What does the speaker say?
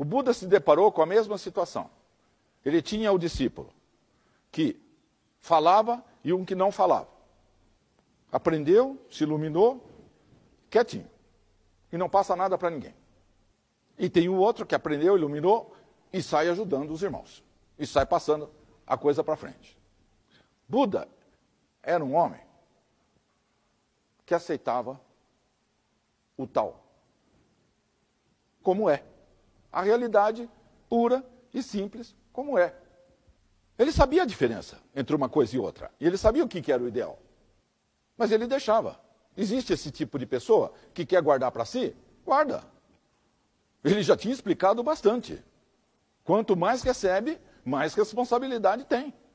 O Buda se deparou com a mesma situação. Ele tinha o discípulo que falava e um que não falava. Aprendeu, se iluminou, quietinho. E não passa nada para ninguém. E tem o outro que aprendeu, iluminou e sai ajudando os irmãos. E sai passando a coisa para frente. Buda era um homem que aceitava o tal como é a realidade pura e simples como é. Ele sabia a diferença entre uma coisa e outra, e ele sabia o que era o ideal. Mas ele deixava. Existe esse tipo de pessoa que quer guardar para si? Guarda. Ele já tinha explicado bastante. Quanto mais recebe, mais responsabilidade tem.